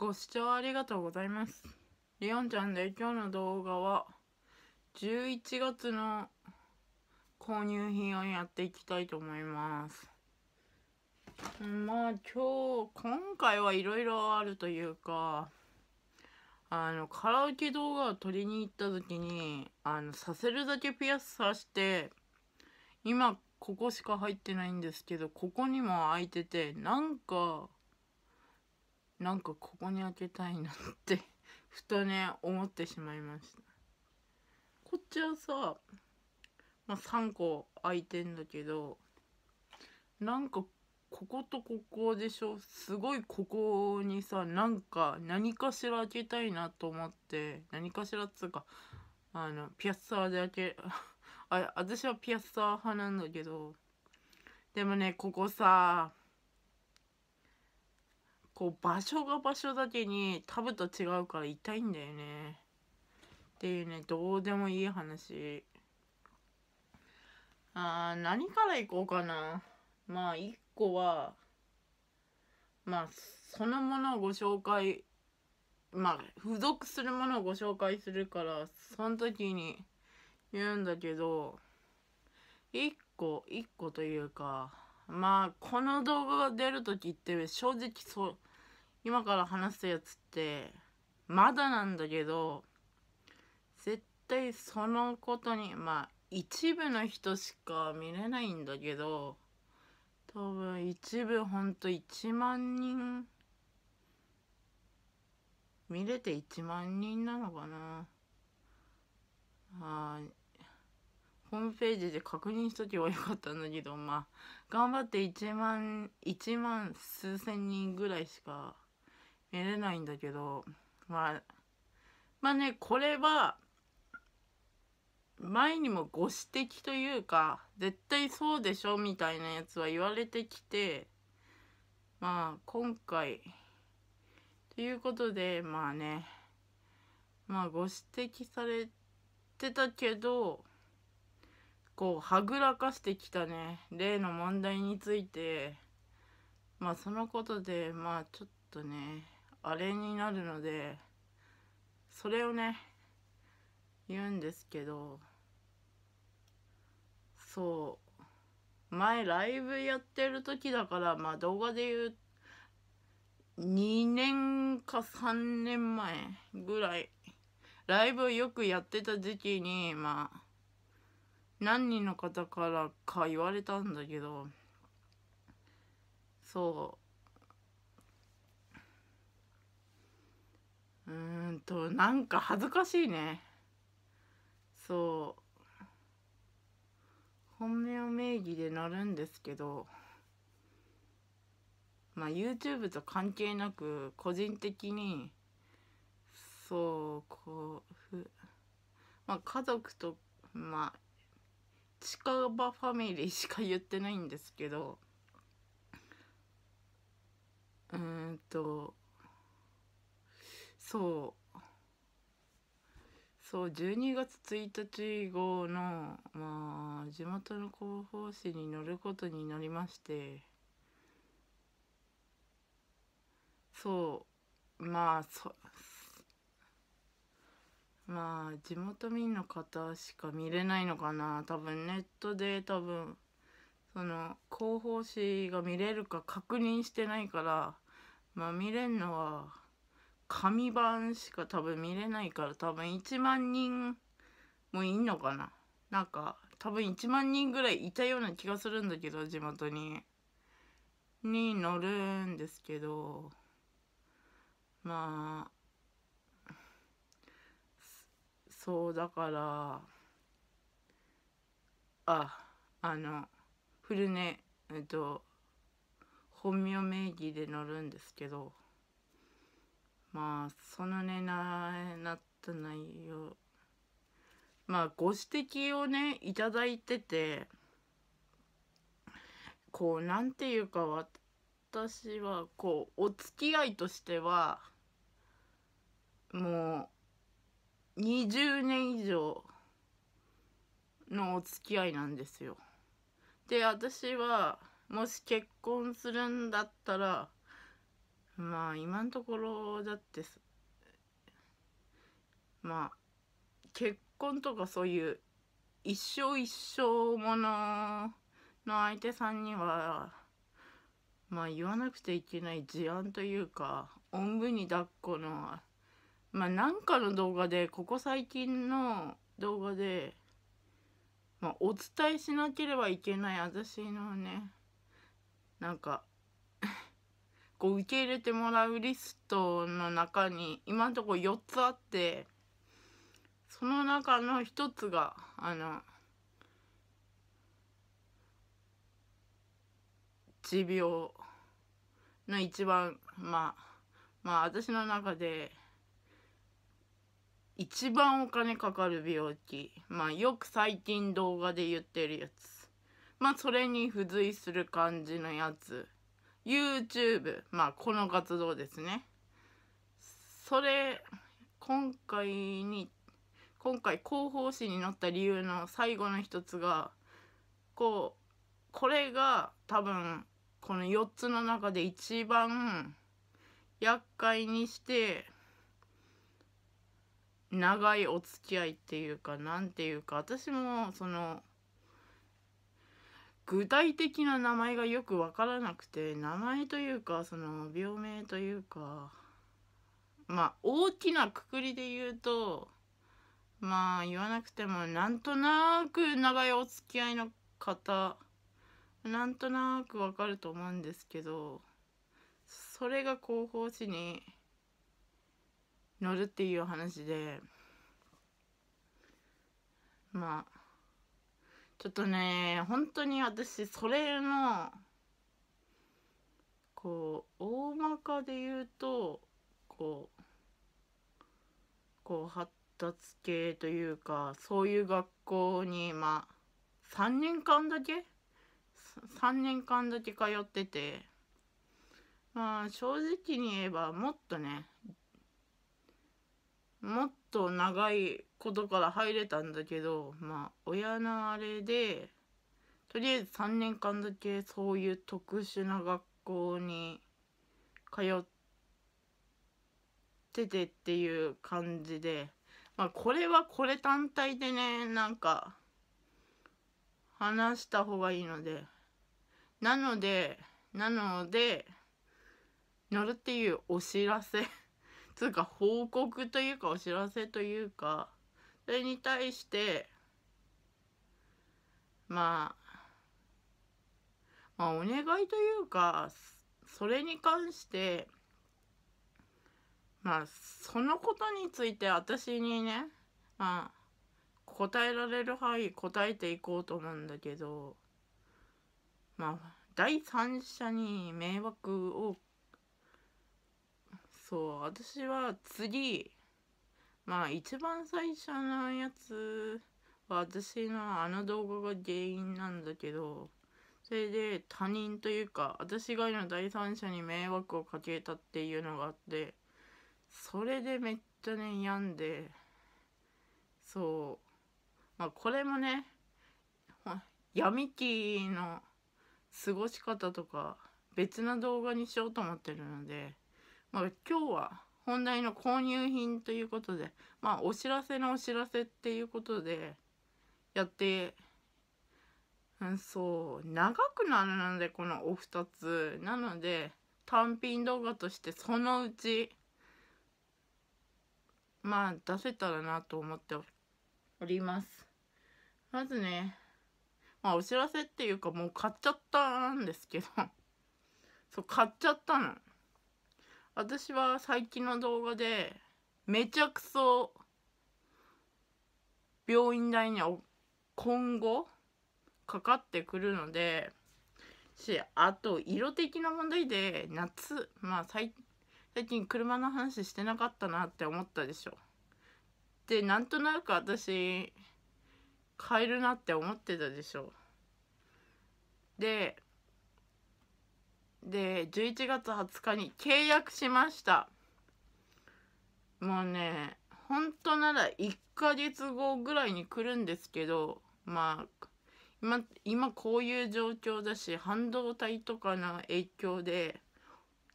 ご視聴ありがとうございます。りおんちゃんで今日の動画は11月の購入品をやっていきたいと思います。まあ今日、今回はいろいろあるというか、あの、カラオケ動画を撮りに行った時に、あの、させるだけピアスさして、今ここしか入ってないんですけど、ここにも開いてて、なんか、なんかここに開けたいなって ふとね思ってしまいましたこっちはさ、まあ、3個空いてんだけどなんかこことここでしょすごいここにさなんか何かしら開けたいなと思って何かしらっつうかあのピアッサーで開け あ私はピアッサー派なんだけどでもねここさこう場所が場所だけにタブと違うから痛いんだよねっていうねどうでもいい話あー何からいこうかなまあ1個はまあそのものをご紹介まあ付属するものをご紹介するからその時に言うんだけど1個1個というかまあこの動画が出る時って正直そう今から話すやつってまだなんだけど絶対そのことにまあ一部の人しか見れないんだけど多分一部ほんと1万人見れて1万人なのかなあホームページで確認しとけばよかったんだけどまあ頑張って1万1万数千人ぐらいしか見れないんだけどまあまあねこれは前にもご指摘というか絶対そうでしょみたいなやつは言われてきてまあ今回ということでまあねまあご指摘されてたけどこうはぐらかしてきたね例の問題についてまあそのことでまあちょっとねあれになるのでそれをね言うんですけどそう前ライブやってる時だからまあ動画で言う2年か3年前ぐらいライブよくやってた時期にまあ何人の方からか言われたんだけどそうとなんか恥ずかしいねそう本名名義でなるんですけどまあ YouTube と関係なく個人的にそうこうまあ家族とまあ近場ファミリーしか言ってないんですけどうんとそうそう12月1日号の、まあ、地元の広報誌に載ることになりましてそうまあそまあ地元民の方しか見れないのかな多分ネットで多分その広報誌が見れるか確認してないからまあ見れんのは紙版しか多分見れないから多分1万人もいんのかななんか多分1万人ぐらいいたような気がするんだけど地元に。に乗るんですけどまあそうだからああのフルネえっと本名名義で乗るんですけど。まあそのねななった内容まあご指摘をねいただいててこうなんていうか私はこうお付き合いとしてはもう20年以上のお付き合いなんですよ。で私はもし結婚するんだったらまあ今のところだってまあ結婚とかそういう一生一生ものの相手さんにはまあ言わなくていけない事案というかおんぶに抱っこのまあなんかの動画でここ最近の動画で、まあ、お伝えしなければいけない私のねなんかう受け入れてもらうリストの中に今のところ4つあってその中の1つがあの持病の一番まあまあ私の中で一番お金かかる病気まあよく最近動画で言ってるやつまあそれに付随する感じのやつ YouTube まあこの活動ですねそれ今回に今回広報誌に載った理由の最後の一つがこうこれが多分この4つの中で一番厄介にして長いお付き合いっていうかなんていうか私もその具体的な名前がよく分からなくて名前というかその病名というかまあ大きなくくりで言うとまあ言わなくてもなんとなく長いお付き合いの方なんとなくわかると思うんですけどそれが広報誌に乗るっていう話でまあちょっとね本当に私それのこう大まかで言うとこうこう発達系というかそういう学校にまあ3年間だけ3年間だけ通っててまあ正直に言えばもっとねもっと長いことから入れたんだけどまあ親のあれでとりあえず3年間だけそういう特殊な学校に通っててっていう感じでまあこれはこれ単体でねなんか話した方がいいのでなのでなので乗るっていうお知らせつか報告というかお知らせというかそれに対してまあ、まあ、お願いというかそれに関してまあそのことについて私にねまあ答えられる範囲答えていこうと思うんだけどまあ第三者に迷惑をそう私は次まあ一番最初のやつは私のあの動画が原因なんだけどそれで他人というか私以外の第三者に迷惑をかけたっていうのがあってそれでめっちゃね病んでそうまあこれもね闇期の過ごし方とか別な動画にしようと思ってるのでまあ、今日は本題の購入品ということでまあお知らせのお知らせっていうことでやって、うん、そう長くなるのでこのお二つなので単品動画としてそのうちまあ出せたらなと思っておりますまずねまあお知らせっていうかもう買っちゃったんですけどそう買っちゃったの私は最近の動画でめちゃくそ病院代に今後かかってくるのでしあと色的な問題で夏まあ最近車の話してなかったなって思ったでしょ。でなんとなく私買えるなって思ってたでしょ。でで11月20日に契約しましたもうね本当なら1ヶ月後ぐらいに来るんですけどまあ今今こういう状況だし半導体とかの影響で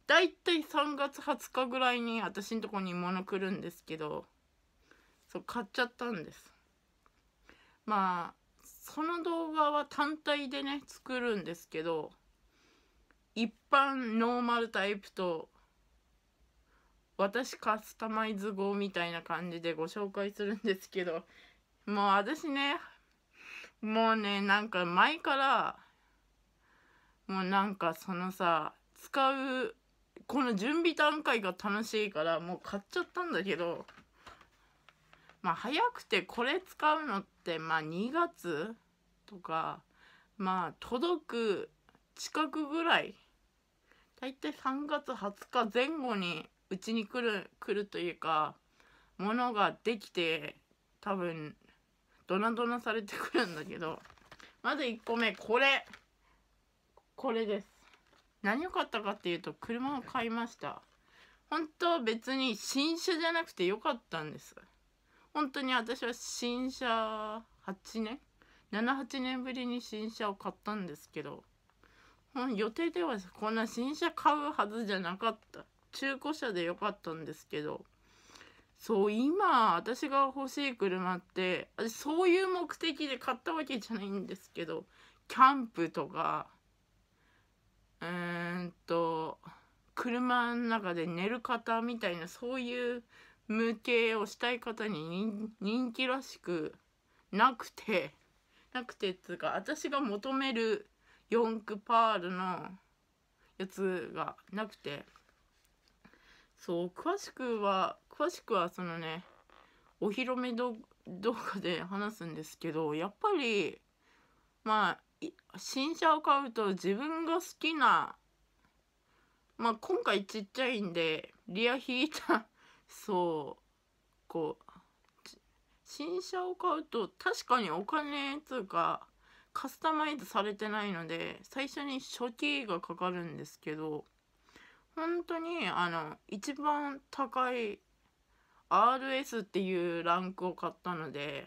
だいたい3月20日ぐらいに私んとこに物来るんですけどそう買っちゃったんですまあその動画は単体でね作るんですけど一般ノーマルタイプと私カスタマイズ号みたいな感じでご紹介するんですけどもう私ねもうねなんか前からもうなんかそのさ使うこの準備段階が楽しいからもう買っちゃったんだけどまあ早くてこれ使うのってまあ2月とかまあ届く近くぐらい大体3月20日前後にうちに来る来るというかものができて多分ドナドナされてくるんだけどまず1個目これこれです何をかったかっていうと車を買いました本当別に新車じゃなくて良かったんです本当に私は新車8年78年ぶりに新車を買ったんですけどう予定ではこんな新車買うはずじゃなかった中古車でよかったんですけどそう今私が欲しい車ってそういう目的で買ったわけじゃないんですけどキャンプとかうーんと車の中で寝る方みたいなそういう向けをしたい方に人気らしくなくてなくてっつうか私が求める4区パールのやつがなくてそう詳しくは詳しくはそのねお披露目動画で話すんですけどやっぱりまあ新車を買うと自分が好きなまあ今回ちっちゃいんでリア引いたそうこう新車を買うと確かにお金つうかカスタマイズされてないので最初に初期がかかるんですけど本当にあの一番高い RS っていうランクを買ったので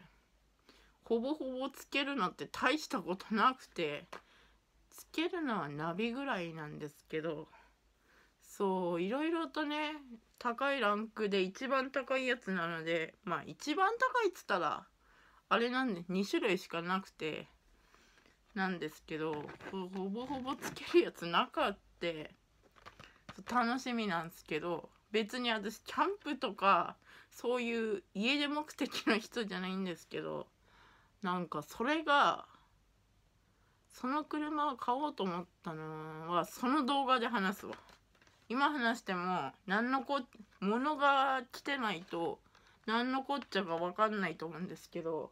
ほぼほぼつけるのって大したことなくてつけるのはナビぐらいなんですけどそういろいろとね高いランクで一番高いやつなのでまあ一番高いっつったらあれなんで2種類しかなくてなんですけどほぼほぼつけるやつなかって楽しみなんですけど別に私キャンプとかそういう家出目的の人じゃないんですけどなんかそれがその車を買おうと思ったのはその動画で話すわ今話しても何のこ物が来てないと何のこっちゃか分かんないと思うんですけど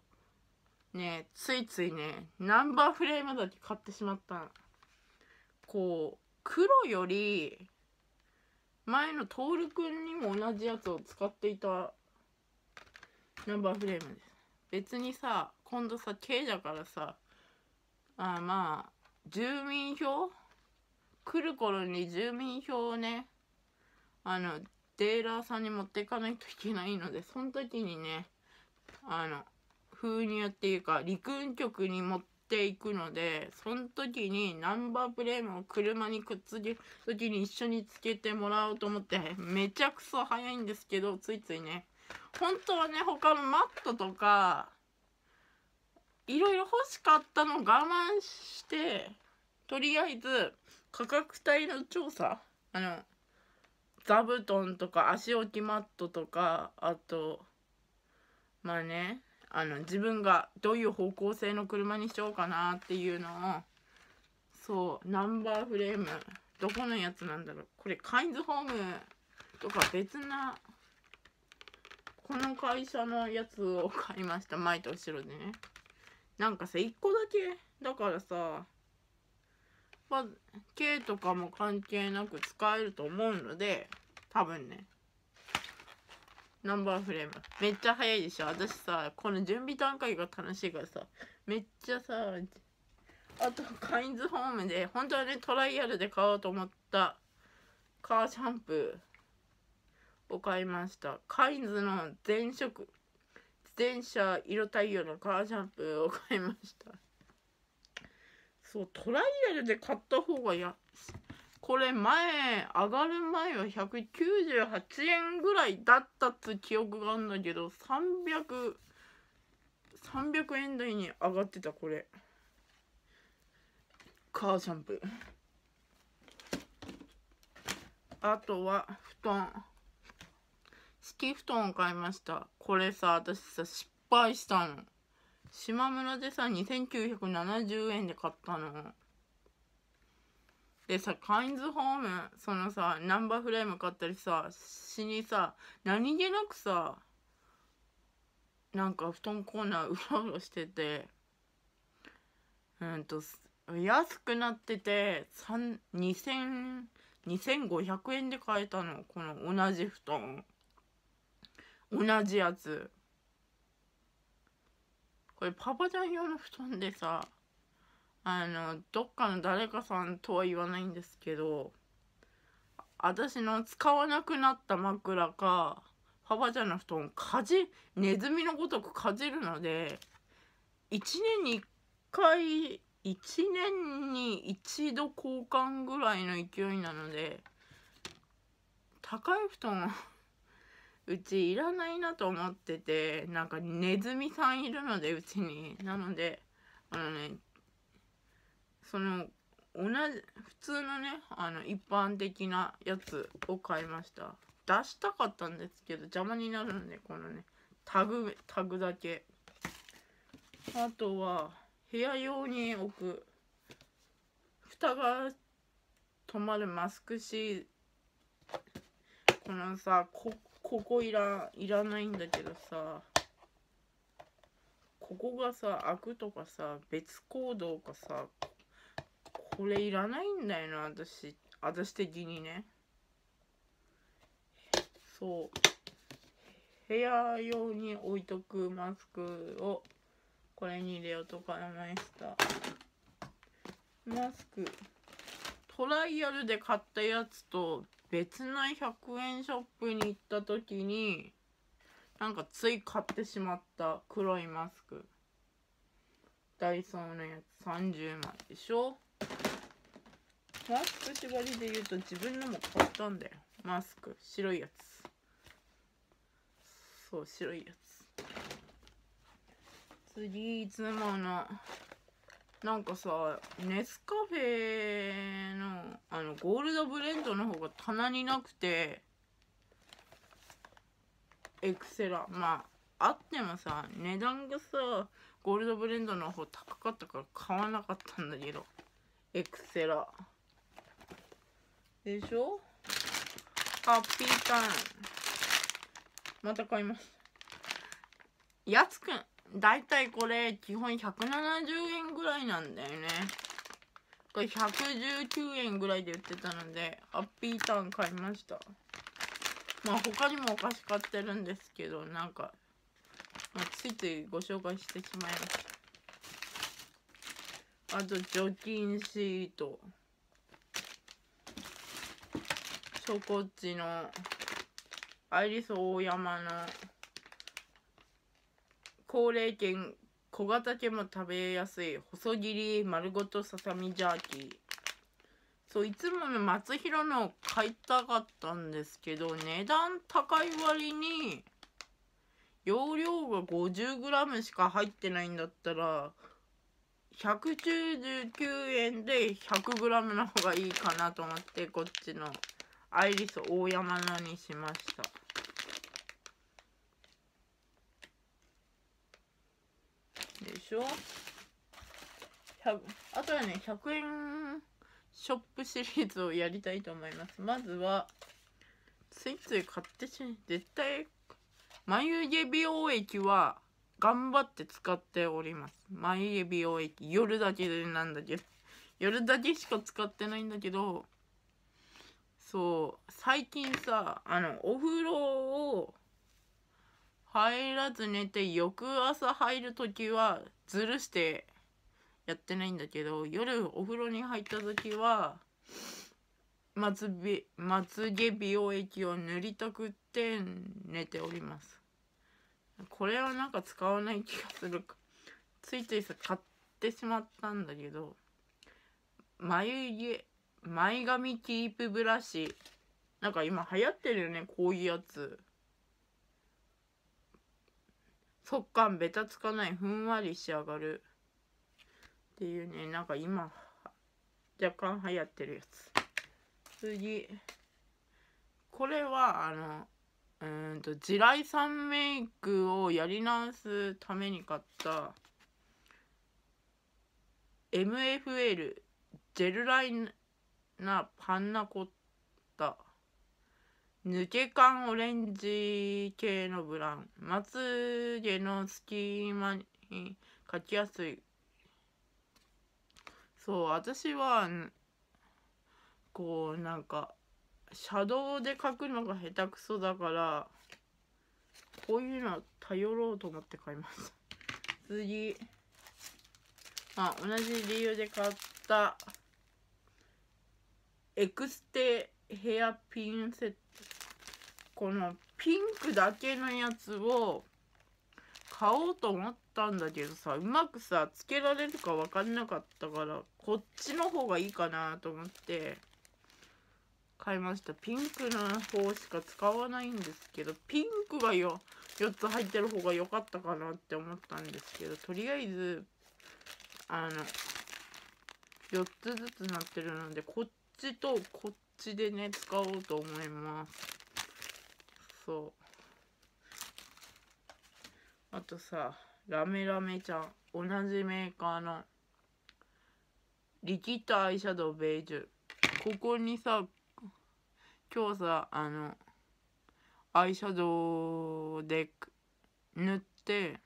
ねついついねナンバーフレームだけ買ってしまったこう黒より前のトールくんにも同じやつを使っていたナンバーフレームです別にさ今度さ K だからさあまあ住民票来る頃に住民票をねあのデーラーさんに持っていかないといけないのでその時にねあの封入っていうか陸運局に持っていくのでその時にナンバープレームを車にくっつける時に一緒につけてもらおうと思ってめちゃくそ早いんですけどついついね本当はね他のマットとかいろいろ欲しかったの我慢してとりあえず価格帯の調査あの座布団とか足置きマットとかあとまあねあの自分がどういう方向性の車にしようかなっていうのをそうナンバーフレームどこのやつなんだろうこれカインズホームとか別なこの会社のやつを買いました前と後ろでねなんかさ1個だけだからさまあ、K とかも関係なく使えると思うので多分ねナンバーフレームめっちゃ早いでしょ私さこの準備段階が楽しいからさめっちゃさあとカインズホームで本当はねトライアルで買おうと思ったカーシャンプーを買いましたカインズの全色全車色太陽のカーシャンプーを買いましたそうトライアルで買った方が安これ前上がる前は198円ぐらいだったって記憶があるんだけど300 300円台に上がってたこれカーシャンプーあとは布団敷布団を買いましたこれさ私さ失敗したの島村でさ2970円で買ったのでさ、カインズホーム、そのさ、ナンバーフレーム買ったりさ、しにさ、何気なくさ、なんか布団コーナーうろうろしてて、うんと、安くなってて、2 2500円で買えたの。この同じ布団。同じやつ。これパパちゃん用の布団でさ、あのどっかの誰かさんとは言わないんですけど私の使わなくなった枕かパパちゃんの布団かじネズミのごとくかじるので1年に1回1年に1度交換ぐらいの勢いなので高い布団うちいらないなと思っててなんかネズミさんいるのでうちになのであのねその同じ普通のねあの一般的なやつを買いました出したかったんですけど邪魔になるんでこのねタグタグだけあとは部屋用に置く蓋が止まるマスクシーこのさここいらいらないんだけどさここがさ開くとかさ別行動かさこれいらないんだよな私私的にねそう部屋用に置いとくマスクをこれに入れようとか思いましたマスクトライアルで買ったやつと別な100円ショップに行った時になんかつい買ってしまった黒いマスクダイソーのやつ30枚でしょマスク縛りで言うと自分のも買ったんだよマスク白いやつそう白いやつ次いつものなんかさネスカフェのあのゴールドブレンドの方が棚になくてエクセラまああってもさ値段がさゴールドブレンドの方高かったから買わなかったんだけどエクセラでしょハッピーターンまた買いますやつくんだいたいこれ基本170円ぐらいなんだよねこれ119円ぐらいで売ってたのでハッピーターン買いましたまあ他にもお菓子買ってるんですけどなんか、まあ、ついついご紹介してしまいましたあと除菌シートょこっちのアイリス大山の高齢犬小型犬も食べやすい細切り丸ごとささみジャーキーそういつもの松弘の買いたかったんですけど値段高い割に容量が 50g しか入ってないんだったら199円で 100g の方がいいかなと思ってこっちのアイリス大山のにしましたでしょあとはね100円ショップシリーズをやりたいと思いますまずはついつい買ってし絶対眉毛美容液は頑張って使っております。眉毛美容液。夜だけなんだけど。夜だけしか使ってないんだけど、そう、最近さ、あの、お風呂を入らず寝て、翌朝入る時は、ずるしてやってないんだけど、夜お風呂に入った時は、まつびまつげ美容液を塗りたくって寝ております。これはなんか使わない気がするついついさ買ってしまったんだけど眉毛前髪キープブラシなんか今流行ってるよねこういうやつ速乾べたつかないふんわり仕上がるっていうねなんか今若干流行ってるやつ次これはあのうんと地雷さんメイクをやり直すために買った MFL ジェルライナパンナコッタ抜け感オレンジ系のブランまつげの隙間に描きやすいそう私はこうなんかシャドウで描くのが下手くそだからこういうのは頼ろうと思って買いました次あ同じ理由で買ったエクステヘアピンセットこのピンクだけのやつを買おうと思ったんだけどさうまくさつけられるか分かんなかったからこっちの方がいいかなと思って買いましたピンクの方しか使わないんですけどピンクがよ4つ入ってる方が良かったかなって思ったんですけどとりあえずあの4つずつなってるのでこっちとこっちでね使おうと思いますそうあとさラメラメちゃん同じメーカーのリキッドアイシャドウベージュここにさ今日さあのアイシャドウで塗って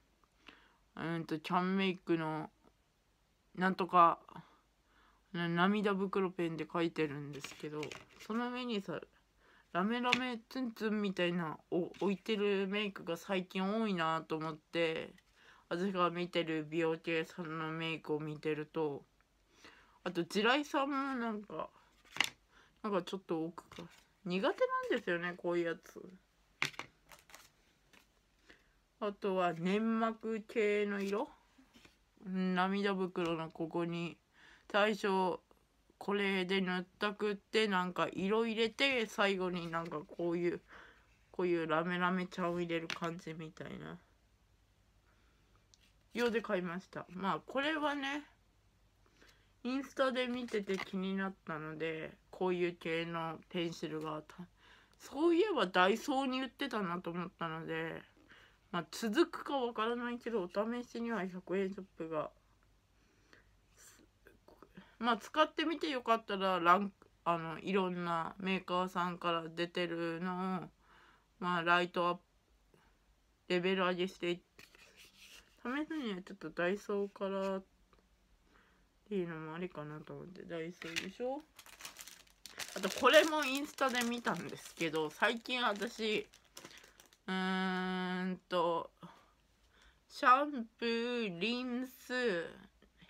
うんとキャンメイクのなんとか涙袋ペンで書いてるんですけどその上にさラメラメツンツンみたいなを置いてるメイクが最近多いなと思って私が見てる美容系さんのメイクを見てるとあと地雷さんもなんかなんかちょっと奥か。苦手なんですよねこういうやつあとは粘膜系の色涙袋のここに最初これで塗ったくってなんか色入れて最後になんかこういうこういうラメラメ茶を入れる感じみたいなようで買いましたまあこれはねインスタで見てて気になったのでこういう系のペンシルがそういえばダイソーに売ってたなと思ったので、まあ、続くかわからないけどお試しには100円ショップがまあ使ってみてよかったらランあのいろんなメーカーさんから出てるのを、まあ、ライトアップレベル上げして試すにはちょっとダイソーからっていうのもありかなと思ってダイソーでしょあとこれもインスタで見たんですけど最近私うーんとシャンプーリンス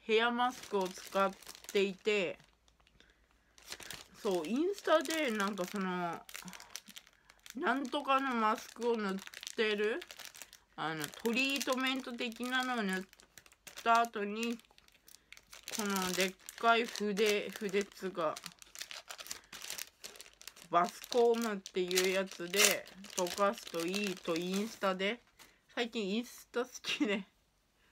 ヘアマスクを使っていてそうインスタでなんかそのなんとかのマスクを塗ってるあのトリートメント的なのを塗った後にこのでっかい筆筆つがバスコームっていうやつで溶かすといいとインスタで最近インスタ好きで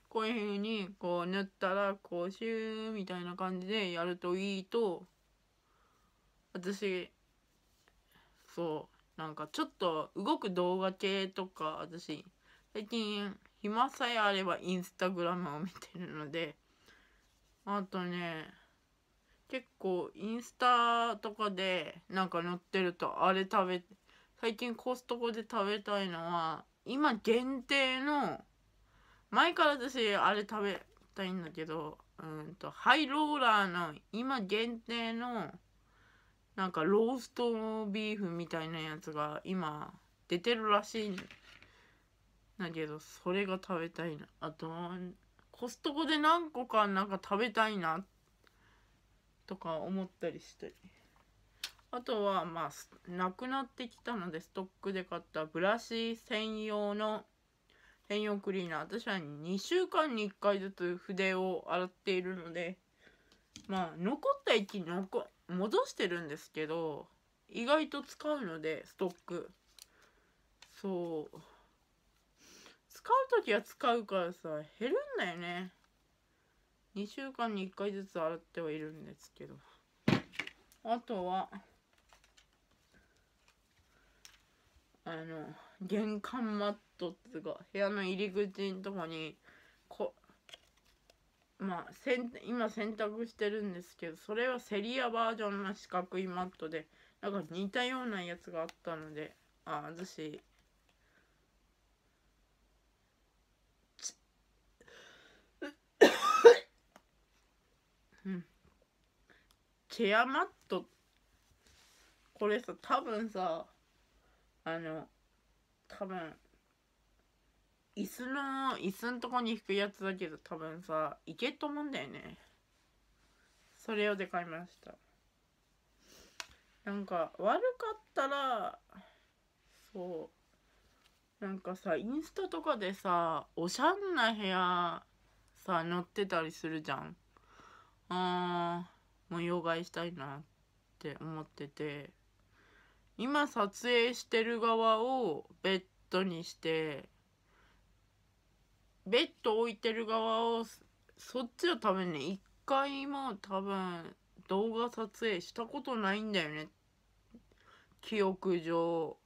こういう風にこう塗ったらこうシューみたいな感じでやるといいと私そうなんかちょっと動く動画系とか私最近暇さえあればインスタグラムを見てるのであとね結構インスタとかでなんか載ってるとあれ食べ最近コストコで食べたいのは今限定の前から私あれ食べたいんだけどうんとハイローラーの今限定のなんかローストビーフみたいなやつが今出てるらしいんだけどそれが食べたいなあとコストコで何個かなんか食べたいなっとか思ったりしりあとはまあなくなってきたのでストックで買ったブラシ専用の専用クリーナー私は2週間に1回ずつ筆を洗っているのでまあ残った液のこ戻してるんですけど意外と使うのでストックそう使う時は使うからさ減るんだよね2週間に1回ずつ洗ってはいるんですけどあとはあの玄関マットっていうか部屋の入り口のとこにこまあせん今洗濯してるんですけどそれはセリアバージョンの四角いマットでなんか似たようなやつがあったのであ私ケアマットこれさ多分さあの多分椅子の椅子のとこに引くやつだけど多分さいけと思うんだよねそれをで買いましたなんか悪かったらそうなんかさインスタとかでさおしゃんな部屋さ乗ってたりするじゃんあー模様替えしたいなって思ってて今撮影してる側をベッドにしてベッド置いてる側をそっちを多分ね一回も多分動画撮影したことないんだよね記憶上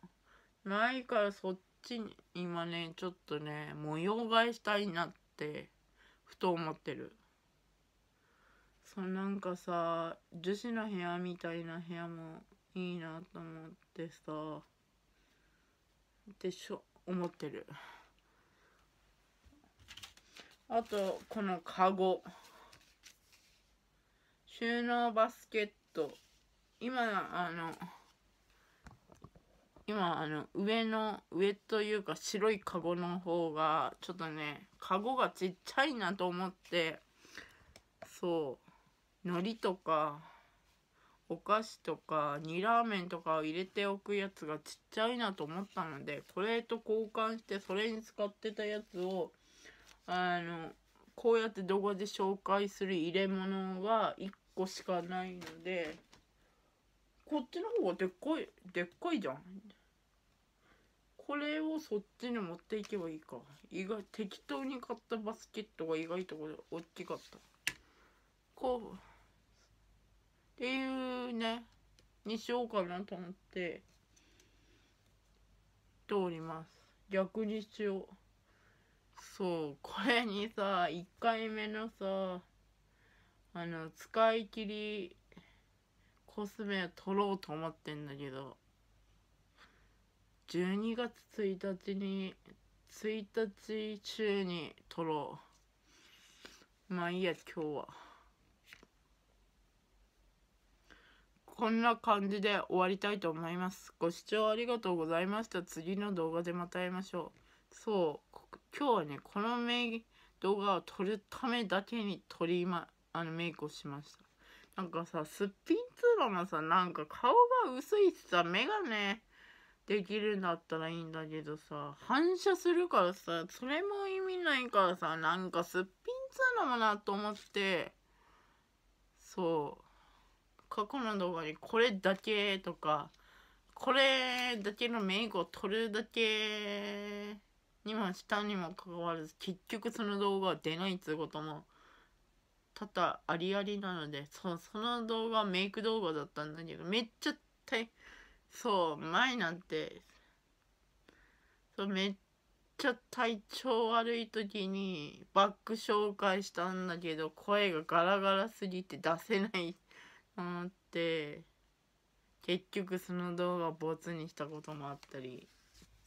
ないからそっちに今ねちょっとね模様替えしたいなってふと思ってる。そなんかさ女子の部屋みたいな部屋もいいなと思ってさでしょ思ってるあとこのカゴ収納バスケット今あの今あの上の上というか白いカゴの方がちょっとねカゴがちっちゃいなと思ってそう海苔とかお菓子とか煮ラーメンとかを入れておくやつがちっちゃいなと思ったのでこれと交換してそれに使ってたやつをあのこうやって動画で紹介する入れ物は1個しかないのでこっちの方がでっかいでっかいじゃんこれをそっちに持っていけばいいか意外適当に買ったバスケットが意外と大きかったこうっていうねにしようかなと思って通ります逆にしようそうこれにさ1回目のさあの使い切りコスメを取ろうと思ってんだけど12月1日に1日中に取ろうまあいいや今日は。こんな感じで終わりたいと思います。ご視聴ありがとうございました。次の動画でまた会いましょう。そう、今日はね、このメイ動画を撮るためだけに撮りま、あのメイクをしました。なんかさ、すっぴんつうらのさ、なんか顔が薄いしさ、目がね、できるんだったらいいんだけどさ、反射するからさ、それも意味ないからさ、なんかすっぴんつうのもなと思って、そう。過去の動画にこれだけとかこれだけのメイクを撮るだけにもしたにもかかわらず結局その動画は出ないっつうことも多々ありありなのでそその動画はメイク動画だったんだけどめっちゃ大そう前なんてそうめっちゃ体調悪い時にバック紹介したんだけど声がガラガラすぎて出せない思って結局その動画をボツにしたこともあったり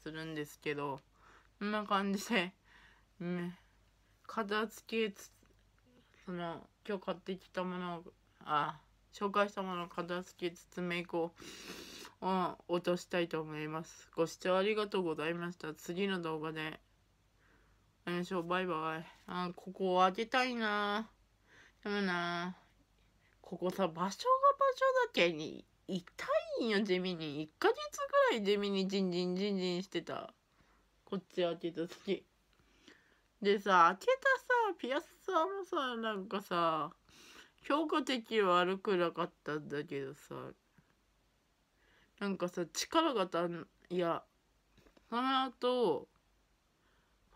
するんですけどこんな感じで、ね、片付けつその今日買ってきたものをあ紹介したものを片付けつつメイクを落としたいと思いますご視聴ありがとうございました次の動画で会いしょうバイバイあここを開けたいなでもなここさ場所が場所だけに痛いんよ地味に1ヶ月ぐらい地味にジンジンジンジンしてたこっち開けた時でさ開けたさピアスさんもさなんかさ評価的は悪くなかったんだけどさなんかさ力がたんいやその後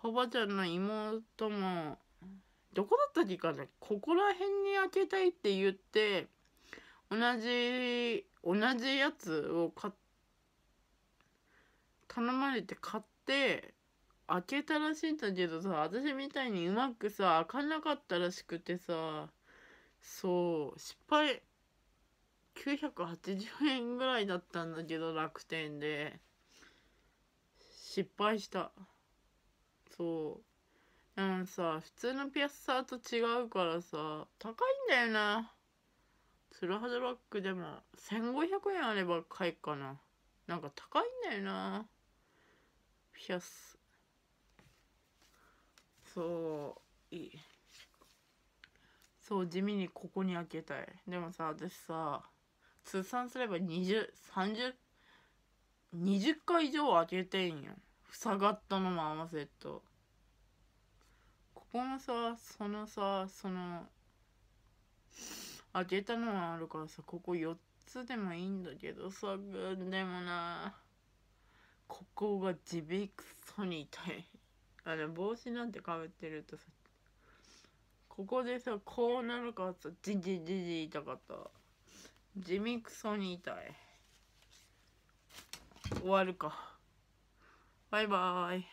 パパちゃんの妹もどこだったっけかね、ここら辺に開けたいって言って、同じ、同じやつを買っ、頼まれて買って、開けたらしいんだけどさ、私みたいにうまくさ、開かなかったらしくてさ、そう、失敗、980円ぐらいだったんだけど、楽天で。失敗した。そう。うんさ、普通のピアスサーと違うからさ、高いんだよな。ツルハドラッグでも1500円あれば買いかな。なんか高いんだよな。ピアス。そう、いい。そう、地味にここに開けたい。でもさ、私さ、通算すれば20、30、20回以上開けてんよ。塞がったのも合わせと。このさそのさその開けたのはあるからさここ4つでもいいんだけどさでもなここが地味くそに痛いあの帽子なんてかぶってるとさここでさこうなるからさじじじじ痛かった地味くそに痛い終わるかバイバーイ